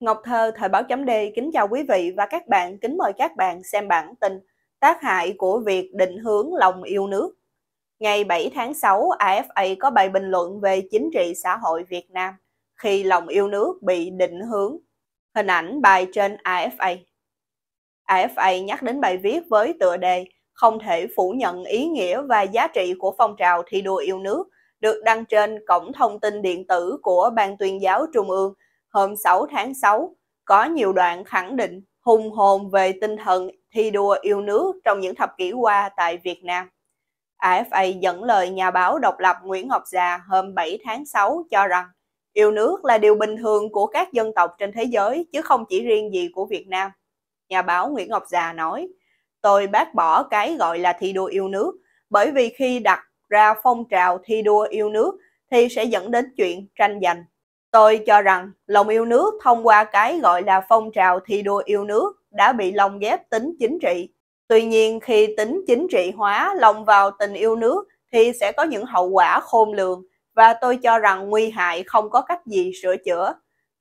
Ngọc Thơ, Thời báo chấm D, kính chào quý vị và các bạn, kính mời các bạn xem bản tin Tác hại của việc định hướng lòng yêu nước. Ngày 7 tháng 6, AFA có bài bình luận về chính trị xã hội Việt Nam khi lòng yêu nước bị định hướng. Hình ảnh bài trên AFA. AFA nhắc đến bài viết với tựa đề Không thể phủ nhận ý nghĩa và giá trị của phong trào thi đua yêu nước được đăng trên cổng thông tin điện tử của Ban tuyên giáo Trung ương – hôm 6 tháng 6, có nhiều đoạn khẳng định hùng hồn về tinh thần thi đua yêu nước trong những thập kỷ qua tại Việt Nam. AFA dẫn lời nhà báo độc lập Nguyễn Ngọc Già hôm 7 tháng 6 cho rằng yêu nước là điều bình thường của các dân tộc trên thế giới chứ không chỉ riêng gì của Việt Nam. Nhà báo Nguyễn Ngọc Già nói, tôi bác bỏ cái gọi là thi đua yêu nước bởi vì khi đặt ra phong trào thi đua yêu nước thì sẽ dẫn đến chuyện tranh giành Tôi cho rằng lòng yêu nước thông qua cái gọi là phong trào thi đua yêu nước đã bị lồng ghép tính chính trị. Tuy nhiên khi tính chính trị hóa lồng vào tình yêu nước thì sẽ có những hậu quả khôn lường và tôi cho rằng nguy hại không có cách gì sửa chữa.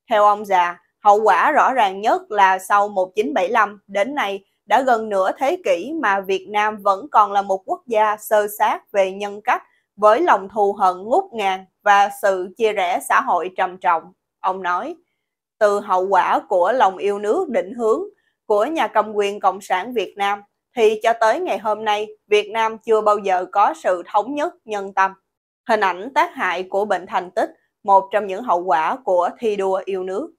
Theo ông già, hậu quả rõ ràng nhất là sau 1975 đến nay đã gần nửa thế kỷ mà Việt Nam vẫn còn là một quốc gia sơ sát về nhân cách với lòng thù hận ngút ngàn và sự chia rẽ xã hội trầm trọng, ông nói. Từ hậu quả của lòng yêu nước định hướng của nhà cầm quyền Cộng sản Việt Nam thì cho tới ngày hôm nay, Việt Nam chưa bao giờ có sự thống nhất nhân tâm. Hình ảnh tác hại của bệnh thành tích, một trong những hậu quả của thi đua yêu nước.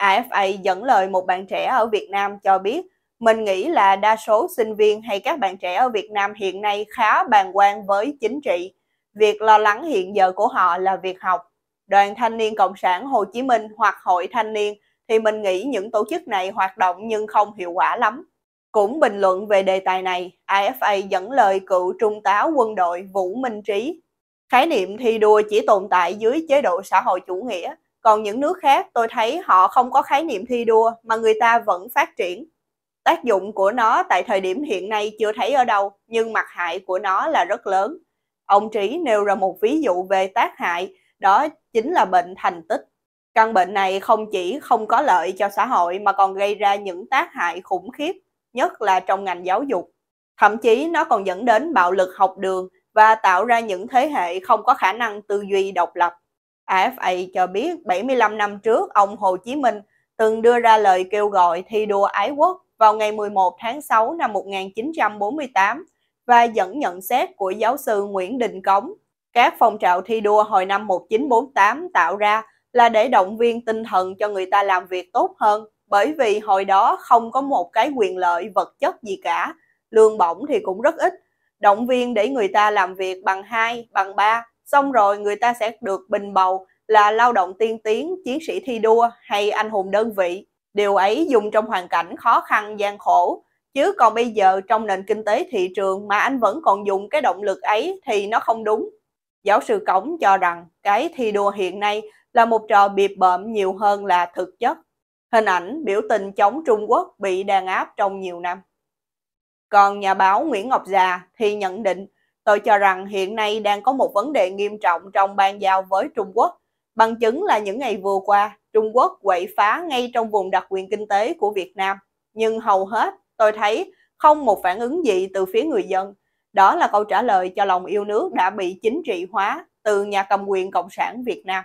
AFA dẫn lời một bạn trẻ ở Việt Nam cho biết, mình nghĩ là đa số sinh viên hay các bạn trẻ ở Việt Nam hiện nay khá bàn quan với chính trị, Việc lo lắng hiện giờ của họ là việc học. Đoàn Thanh niên Cộng sản Hồ Chí Minh hoặc Hội Thanh niên thì mình nghĩ những tổ chức này hoạt động nhưng không hiệu quả lắm. Cũng bình luận về đề tài này, ifa dẫn lời cựu trung tá quân đội Vũ Minh Trí. Khái niệm thi đua chỉ tồn tại dưới chế độ xã hội chủ nghĩa, còn những nước khác tôi thấy họ không có khái niệm thi đua mà người ta vẫn phát triển. Tác dụng của nó tại thời điểm hiện nay chưa thấy ở đâu, nhưng mặt hại của nó là rất lớn. Ông Trí nêu ra một ví dụ về tác hại, đó chính là bệnh thành tích. Căn bệnh này không chỉ không có lợi cho xã hội mà còn gây ra những tác hại khủng khiếp, nhất là trong ngành giáo dục. Thậm chí nó còn dẫn đến bạo lực học đường và tạo ra những thế hệ không có khả năng tư duy độc lập. AFA cho biết 75 năm trước, ông Hồ Chí Minh từng đưa ra lời kêu gọi thi đua ái quốc vào ngày 11 tháng 6 năm 1948 và dẫn nhận xét của giáo sư Nguyễn Đình Cống. Các phong trào thi đua hồi năm 1948 tạo ra là để động viên tinh thần cho người ta làm việc tốt hơn, bởi vì hồi đó không có một cái quyền lợi vật chất gì cả, lương bổng thì cũng rất ít, động viên để người ta làm việc bằng 2, bằng 3, xong rồi người ta sẽ được bình bầu là lao động tiên tiến, chiến sĩ thi đua hay anh hùng đơn vị. Điều ấy dùng trong hoàn cảnh khó khăn, gian khổ, chứ còn bây giờ trong nền kinh tế thị trường mà anh vẫn còn dùng cái động lực ấy thì nó không đúng giáo sư cổng cho rằng cái thi đua hiện nay là một trò bịp bợm nhiều hơn là thực chất hình ảnh biểu tình chống trung quốc bị đàn áp trong nhiều năm còn nhà báo nguyễn ngọc già thì nhận định tôi cho rằng hiện nay đang có một vấn đề nghiêm trọng trong ban giao với trung quốc bằng chứng là những ngày vừa qua trung quốc quậy phá ngay trong vùng đặc quyền kinh tế của việt nam nhưng hầu hết tôi thấy không một phản ứng gì từ phía người dân. Đó là câu trả lời cho lòng yêu nước đã bị chính trị hóa từ nhà cầm quyền Cộng sản Việt Nam.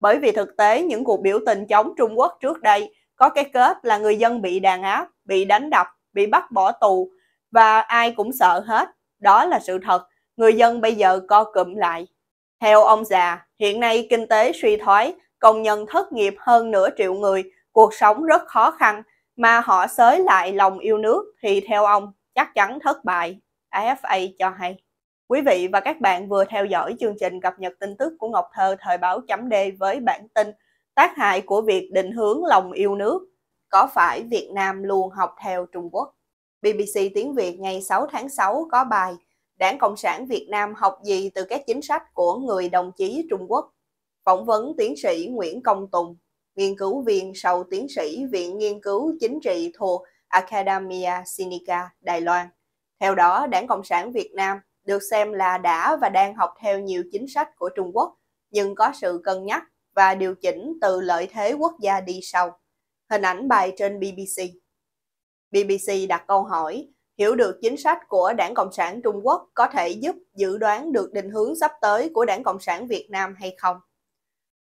Bởi vì thực tế những cuộc biểu tình chống Trung Quốc trước đây có cái kết là người dân bị đàn áp, bị đánh đập, bị bắt bỏ tù và ai cũng sợ hết. Đó là sự thật, người dân bây giờ co cụm lại. Theo ông già, hiện nay kinh tế suy thoái, công nhân thất nghiệp hơn nửa triệu người, cuộc sống rất khó khăn mà họ xới lại lòng yêu nước thì theo ông chắc chắn thất bại, AFA cho hay. Quý vị và các bạn vừa theo dõi chương trình cập nhật tin tức của Ngọc Thơ thời báo chấm D với bản tin tác hại của việc định hướng lòng yêu nước. Có phải Việt Nam luôn học theo Trung Quốc? BBC Tiếng Việt ngày 6 tháng 6 có bài Đảng Cộng sản Việt Nam học gì từ các chính sách của người đồng chí Trung Quốc? Phỏng vấn tiến sĩ Nguyễn Công Tùng nghiên cứu viên sau tiến sĩ Viện Nghiên cứu Chính trị thuộc Academia Sinica, Đài Loan. Theo đó, Đảng Cộng sản Việt Nam được xem là đã và đang học theo nhiều chính sách của Trung Quốc, nhưng có sự cân nhắc và điều chỉnh từ lợi thế quốc gia đi sau. Hình ảnh bài trên BBC. BBC đặt câu hỏi, hiểu được chính sách của Đảng Cộng sản Trung Quốc có thể giúp dự đoán được định hướng sắp tới của Đảng Cộng sản Việt Nam hay không?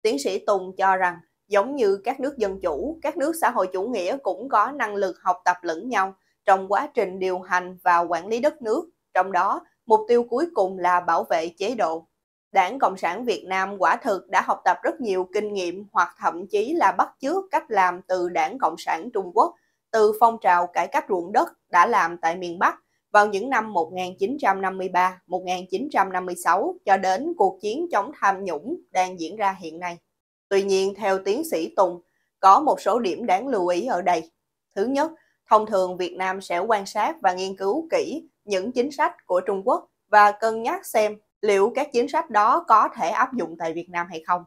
Tiến sĩ Tùng cho rằng giống như các nước dân chủ, các nước xã hội chủ nghĩa cũng có năng lực học tập lẫn nhau trong quá trình điều hành và quản lý đất nước, trong đó mục tiêu cuối cùng là bảo vệ chế độ. Đảng Cộng sản Việt Nam quả thực đã học tập rất nhiều kinh nghiệm hoặc thậm chí là bắt chước cách làm từ Đảng Cộng sản Trung Quốc, từ phong trào cải cách ruộng đất đã làm tại miền Bắc vào những năm 1953, 1956 cho đến cuộc chiến chống tham nhũng đang diễn ra hiện nay. Tuy nhiên, theo tiến sĩ Tùng, có một số điểm đáng lưu ý ở đây. Thứ nhất, thông thường Việt Nam sẽ quan sát và nghiên cứu kỹ những chính sách của Trung Quốc và cân nhắc xem liệu các chính sách đó có thể áp dụng tại Việt Nam hay không.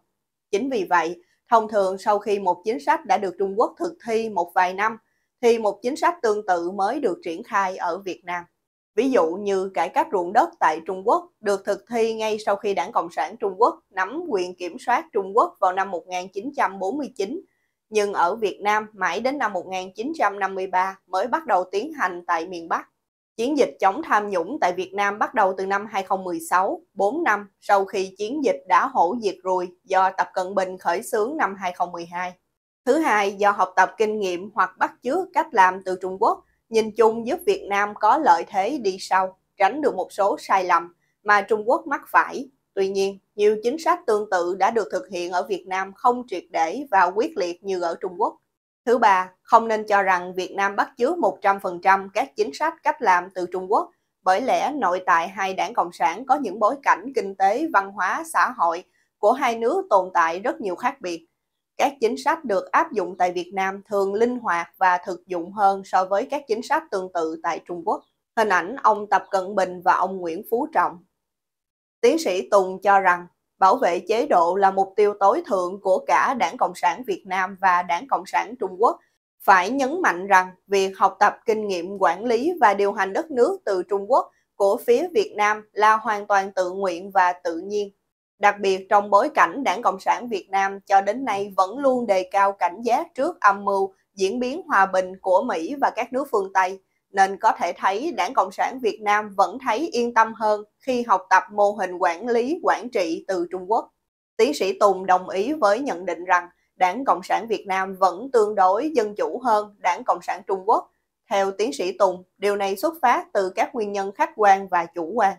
Chính vì vậy, thông thường sau khi một chính sách đã được Trung Quốc thực thi một vài năm, thì một chính sách tương tự mới được triển khai ở Việt Nam. Ví dụ như cải cách ruộng đất tại Trung Quốc được thực thi ngay sau khi Đảng Cộng sản Trung Quốc nắm quyền kiểm soát Trung Quốc vào năm 1949, nhưng ở Việt Nam mãi đến năm 1953 mới bắt đầu tiến hành tại miền Bắc. Chiến dịch chống tham nhũng tại Việt Nam bắt đầu từ năm 2016, 4 năm sau khi chiến dịch đã hổ diệt ruồi do Tập Cận Bình khởi xướng năm 2012. Thứ hai, do học tập kinh nghiệm hoặc bắt chước cách làm từ Trung Quốc, nhìn chung giúp Việt Nam có lợi thế đi sau, tránh được một số sai lầm mà Trung Quốc mắc phải. Tuy nhiên, nhiều chính sách tương tự đã được thực hiện ở Việt Nam không triệt để và quyết liệt như ở Trung Quốc. Thứ ba, không nên cho rằng Việt Nam bắt chước 100% các chính sách cách làm từ Trung Quốc, bởi lẽ nội tại hai đảng Cộng sản có những bối cảnh kinh tế, văn hóa, xã hội của hai nước tồn tại rất nhiều khác biệt các chính sách được áp dụng tại Việt Nam thường linh hoạt và thực dụng hơn so với các chính sách tương tự tại Trung Quốc. Hình ảnh ông Tập Cận Bình và ông Nguyễn Phú Trọng. Tiến sĩ Tùng cho rằng, bảo vệ chế độ là mục tiêu tối thượng của cả Đảng Cộng sản Việt Nam và Đảng Cộng sản Trung Quốc. Phải nhấn mạnh rằng việc học tập kinh nghiệm quản lý và điều hành đất nước từ Trung Quốc của phía Việt Nam là hoàn toàn tự nguyện và tự nhiên đặc biệt trong bối cảnh Đảng Cộng sản Việt Nam cho đến nay vẫn luôn đề cao cảnh giác trước âm mưu diễn biến hòa bình của Mỹ và các nước phương Tây, nên có thể thấy Đảng Cộng sản Việt Nam vẫn thấy yên tâm hơn khi học tập mô hình quản lý quản trị từ Trung Quốc. Tiến sĩ Tùng đồng ý với nhận định rằng Đảng Cộng sản Việt Nam vẫn tương đối dân chủ hơn Đảng Cộng sản Trung Quốc. Theo tiến sĩ Tùng, điều này xuất phát từ các nguyên nhân khách quan và chủ quan.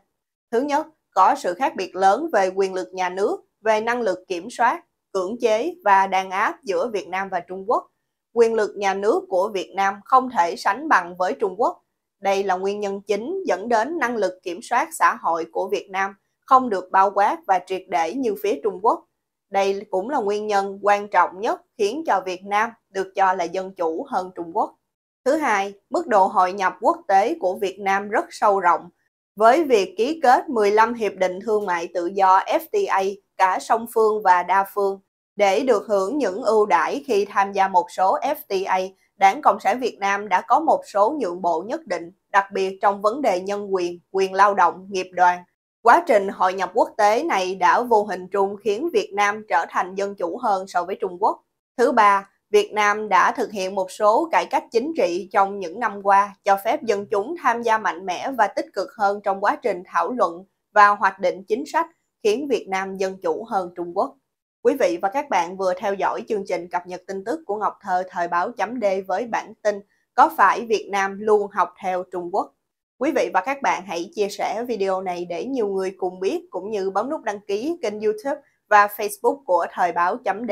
Thứ nhất, có sự khác biệt lớn về quyền lực nhà nước, về năng lực kiểm soát, cưỡng chế và đàn áp giữa Việt Nam và Trung Quốc. Quyền lực nhà nước của Việt Nam không thể sánh bằng với Trung Quốc. Đây là nguyên nhân chính dẫn đến năng lực kiểm soát xã hội của Việt Nam không được bao quát và triệt để như phía Trung Quốc. Đây cũng là nguyên nhân quan trọng nhất khiến cho Việt Nam được cho là dân chủ hơn Trung Quốc. Thứ hai, mức độ hội nhập quốc tế của Việt Nam rất sâu rộng với việc ký kết 15 hiệp định thương mại tự do FTA cả song phương và đa phương để được hưởng những ưu đãi khi tham gia một số FTA, Đảng Cộng sản Việt Nam đã có một số nhượng bộ nhất định, đặc biệt trong vấn đề nhân quyền, quyền lao động, nghiệp đoàn. Quá trình hội nhập quốc tế này đã vô hình trung khiến Việt Nam trở thành dân chủ hơn so với Trung Quốc. Thứ ba, Việt Nam đã thực hiện một số cải cách chính trị trong những năm qua, cho phép dân chúng tham gia mạnh mẽ và tích cực hơn trong quá trình thảo luận và hoạch định chính sách, khiến Việt Nam dân chủ hơn Trung Quốc. Quý vị và các bạn vừa theo dõi chương trình cập nhật tin tức của Ngọc Thơ thời báo chấm D với bản tin Có phải Việt Nam luôn học theo Trung Quốc? Quý vị và các bạn hãy chia sẻ video này để nhiều người cùng biết cũng như bấm nút đăng ký kênh YouTube và Facebook của Thời báo chấm D